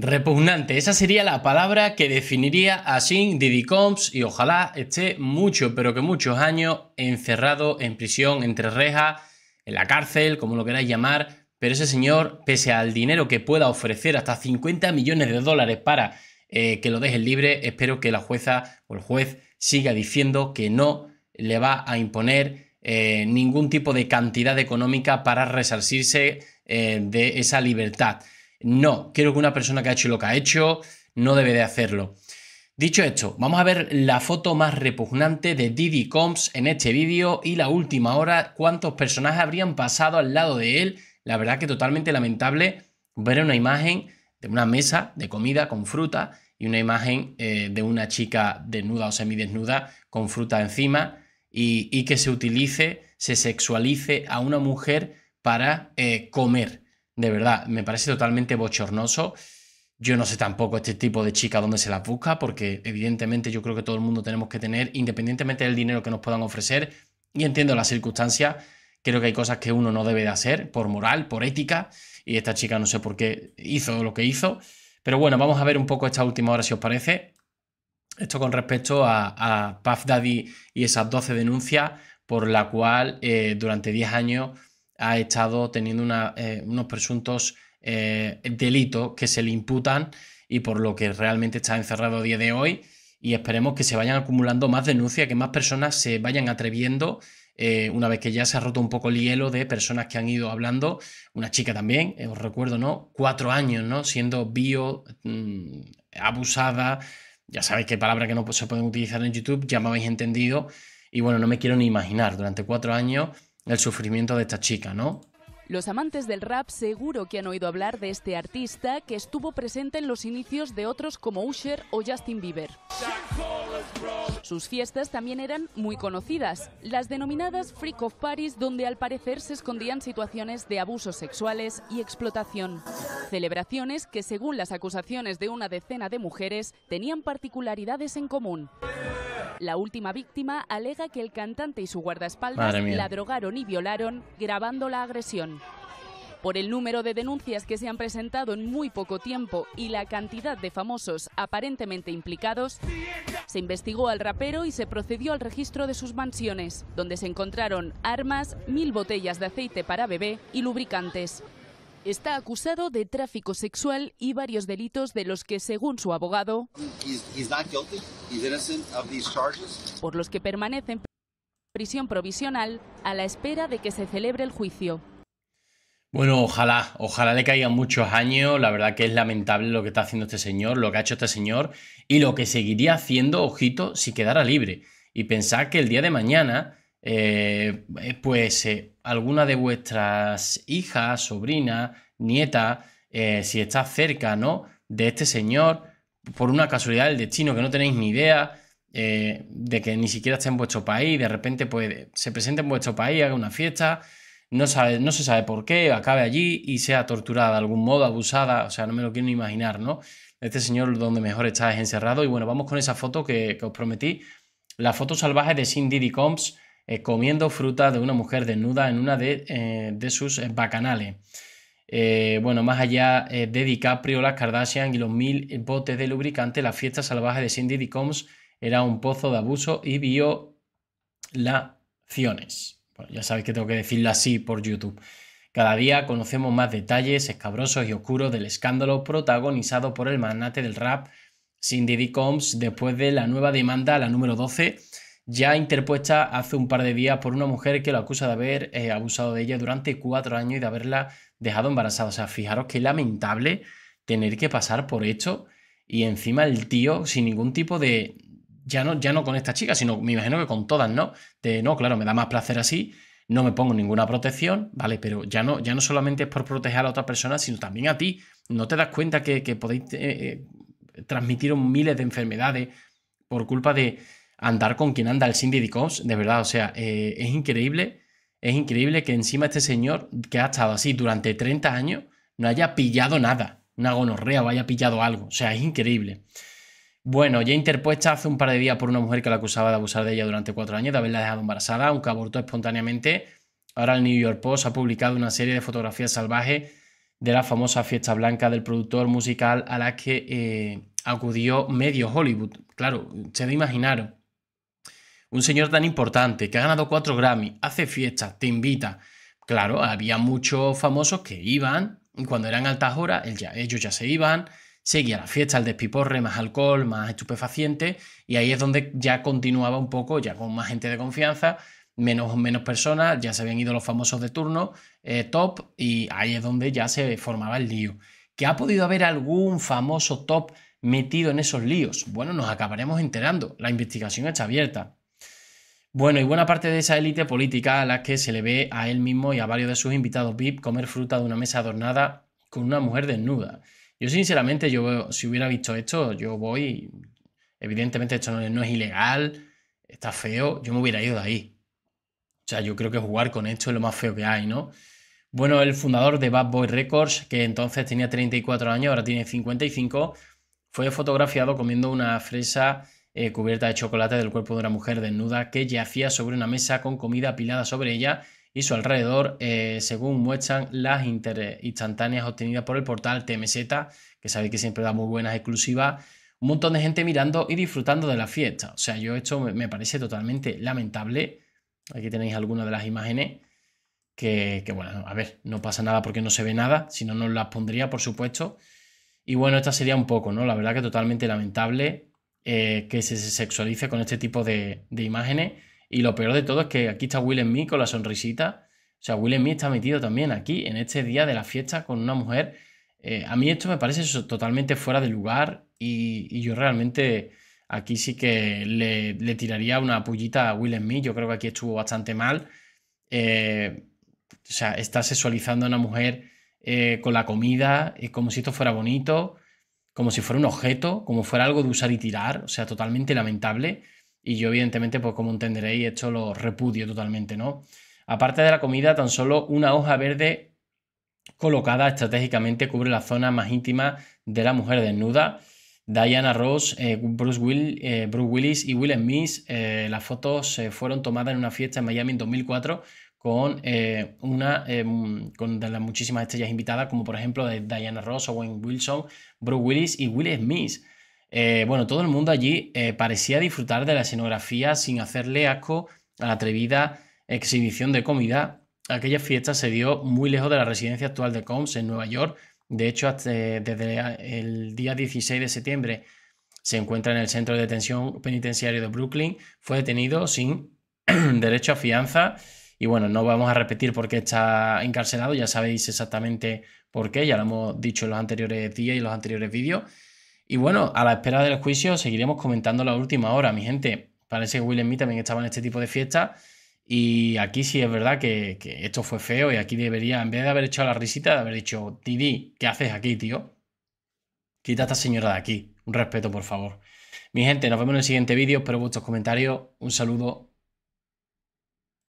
Repugnante, esa sería la palabra que definiría a Didi Diddy Combs y ojalá esté mucho, pero que muchos años encerrado en prisión, entre rejas, en la cárcel, como lo queráis llamar, pero ese señor, pese al dinero que pueda ofrecer, hasta 50 millones de dólares para eh, que lo dejen libre, espero que la jueza o el juez siga diciendo que no le va a imponer eh, ningún tipo de cantidad económica para resarcirse eh, de esa libertad. No, quiero que una persona que ha hecho lo que ha hecho no debe de hacerlo. Dicho esto, vamos a ver la foto más repugnante de Didi Combs en este vídeo y la última hora, cuántos personajes habrían pasado al lado de él. La verdad que totalmente lamentable ver una imagen de una mesa de comida con fruta y una imagen eh, de una chica desnuda o semidesnuda con fruta encima y, que se utilice, se sexualice a una mujer para eh, comer. De verdad, me parece totalmente bochornoso. Yo no sé tampoco este tipo de chica dónde se las busca, porque evidentemente yo creo que todo el mundo tenemos que tener, independientemente del dinero que nos puedan ofrecer, y entiendo las circunstancias, creo que hay cosas que uno no debe de hacer, por moral, por ética, y esta chica no sé por qué hizo lo que hizo. Pero bueno, vamos a ver un poco esta última hora si os parece. Esto con respecto a, a Puff Daddy y esas 12 denuncias por la cual eh, durante 10 años ha estado teniendo eh, unos presuntos eh, delitos que se le imputan y por lo que realmente está encerrado a día de hoy. Y esperemos que se vayan acumulando más denuncias, que más personas se vayan atreviendo. Eh, una vez que ya se ha roto un poco el hielo de personas que han ido hablando, una chica también, os recuerdo, ¿no? Cuatro años, ¿no? Siendo bio, mm, abusada, ya sabéis qué palabra que no se pueden utilizar en YouTube, ya me habéis entendido. Y bueno, no me quiero ni imaginar, durante cuatro años el sufrimiento de esta chica, ¿no? Los amantes del rap seguro que han oído hablar de este artista que estuvo presente en los inicios de otros como Usher o Justin Bieber. Sus fiestas también eran muy conocidas, las denominadas Freak of Paris, donde al parecer se escondían situaciones de abusos sexuales y explotación. Celebraciones que, según las acusaciones de una decena de mujeres, tenían particularidades en común. La última víctima alega que el cantante y su guardaespaldas la drogaron y violaron grabando la agresión. Por el número de denuncias que se han presentado en muy poco tiempo y la cantidad de famosos aparentemente implicados, se investigó al rapero y se procedió al registro de sus mansiones, donde se encontraron armas, mil botellas de aceite para bebé y lubricantes. Está acusado de tráfico sexual y varios delitos de los que, según su abogado, por los que permanecen prisión provisional a la espera de que se celebre el juicio. Bueno, ojalá, ojalá le caigan muchos años. La verdad que es lamentable lo que está haciendo este señor, lo que ha hecho este señor y lo que seguiría haciendo, ojito, si quedara libre. Y pensar que el día de mañana, eh, pues eh, alguna de vuestras hijas, sobrinas, nieta, eh, si está cerca, ¿no? De este señor, por una casualidad del destino, que no tenéis ni idea, eh, de que ni siquiera está en vuestro país, de repente se presenta en vuestro país, haga una fiesta, no, no se sabe por qué, acabe allí y sea torturada de algún modo, abusada, o sea, no me lo quiero ni imaginar, ¿no? Este señor donde mejor está es encerrado. Y bueno, vamos con esa foto que, os prometí, la foto salvaje de Cindy Combs eh, comiendo fruta de una mujer desnuda en una de, eh, de sus bacanales. Eh, bueno, más allá eh, de DiCaprio, las Kardashian y los mil botes de lubricante, la fiesta salvaje de Cindy Combs era un pozo de abuso y violaciones. Bueno, ya sabéis que tengo que decirlo así por YouTube. Cada día conocemos más detalles escabrosos y oscuros del escándalo protagonizado por el magnate del rap Cindy Combs después de la nueva demanda, la número 12, ya interpuesta hace un par de días por una mujer que lo acusa de haber eh, abusado de ella durante cuatro años y de haberla dejado embarazada. O sea, fijaros qué lamentable tener que pasar por esto y encima el tío sin ningún tipo de... Ya no, ya no con esta chica, sino me imagino que con todas, ¿no? De, no, claro, me da más placer así, no me pongo ninguna protección, ¿vale? Pero ya no, ya no solamente es por proteger a la otra persona, sino también a ti. No te das cuenta que, podéis eh, eh, transmitir miles de enfermedades por culpa de, andar con quien anda el Cindy Dicops, de verdad, o sea, eh, es increíble, es increíble que encima este señor que ha estado así durante 30 años no haya pillado nada, una gonorrea o haya pillado algo, o sea, es increíble. Bueno, ya interpuesta hace un par de días por una mujer que la acusaba de abusar de ella durante cuatro años, de haberla dejado embarazada, aunque abortó espontáneamente. Ahora el New York Post ha publicado una serie de fotografías salvajes de la famosa fiesta blanca del productor musical a la que eh, acudió medio Hollywood. Claro, se de imaginaron un señor tan importante, que ha ganado cuatro Grammy, hace fiesta, te invita. Claro, había muchos famosos que iban, y cuando eran altas horas, ellos ya se iban, seguía la fiesta, el despiporre, más alcohol, más estupefaciente. y ahí es donde ya continuaba un poco, ya con más gente de confianza, menos, menos personas, ya se habían ido los famosos de turno, eh, top, y ahí es donde ya se formaba el lío. ¿Que ha podido haber algún famoso top metido en esos líos? Bueno, nos acabaremos enterando, la investigación está abierta. Bueno, y buena parte de esa élite política a la que se le ve a él mismo y a varios de sus invitados VIP comer fruta de una mesa adornada con una mujer desnuda. Yo sinceramente, yo si hubiera visto esto, yo voy, evidentemente esto no, no es ilegal, está feo, yo me hubiera ido de ahí. O sea, yo creo que jugar con esto es lo más feo que hay, ¿no? Bueno, el fundador de Bad Boy Records, que entonces tenía 34 años, ahora tiene 55, fue fotografiado comiendo una fresa eh, cubierta de chocolate del cuerpo de una mujer desnuda que yacía sobre una mesa con comida apilada sobre ella y su alrededor, eh, según muestran las instantáneas obtenidas por el portal TMZ, que sabéis que siempre da muy buenas exclusivas, un montón de gente mirando y disfrutando de la fiesta. O sea, yo esto me parece totalmente lamentable. Aquí tenéis algunas de las imágenes. Que, bueno, a ver, no pasa nada porque no se ve nada, si no, no las pondría, por supuesto. Y bueno, esta sería un poco, ¿no? La verdad que totalmente lamentable. Eh, que se sexualice con este tipo de, imágenes. Y lo peor de todo es que aquí está Will Smith con la sonrisita. O sea, Will Smith está metido también aquí en este día de la fiesta con una mujer. Eh, a mí esto me parece totalmente fuera de lugar y, yo realmente aquí sí que le, tiraría una pullita a Will Smith. Yo creo que aquí estuvo bastante mal. Eh, o sea, está sexualizando a una mujer con la comida, es como si esto fuera bonito como si fuera un objeto, como fuera algo de usar y tirar, o sea, totalmente lamentable. Y yo, evidentemente, pues como entenderéis, esto lo repudio totalmente, ¿no? Aparte de la comida, tan solo una hoja verde colocada estratégicamente cubre la zona más íntima de la mujer desnuda. Diana Ross, eh, Bruce, Will, eh, Willis y Will Smith. Eh, las fotos fueron tomadas en una fiesta en Miami en 2004 con, eh, una, em, de las muchísimas estrellas invitadas, como por ejemplo de Diana Ross, Owen Wilson, Bruce Willis y Will Smith. Eh, bueno, todo el mundo allí eh, parecía disfrutar de la escenografía sin hacerle asco a la atrevida exhibición de comida. Aquella fiesta se dio muy lejos de la residencia actual de Combs en Nueva York. De hecho, desde el día 16 de septiembre se encuentra en el centro de detención penitenciario de Brooklyn. Fue detenido sin derecho a fianza y bueno, no vamos a repetir por qué está encarcelado, ya sabéis exactamente por qué, ya lo hemos dicho en los anteriores días y en los anteriores vídeos. Y bueno, a la espera del juicio seguiremos comentando la última hora, mi gente. Parece que Will Smith también estaba en este tipo de fiestas. Y aquí sí es verdad que, que, esto fue feo y aquí debería, en vez de haber hecho la risita, de haber dicho, Didi, ¿qué haces aquí, tío? Quita a esta señora de aquí. Un respeto, por favor. Mi gente, nos vemos en el siguiente vídeo. Espero vuestros comentarios. Un saludo.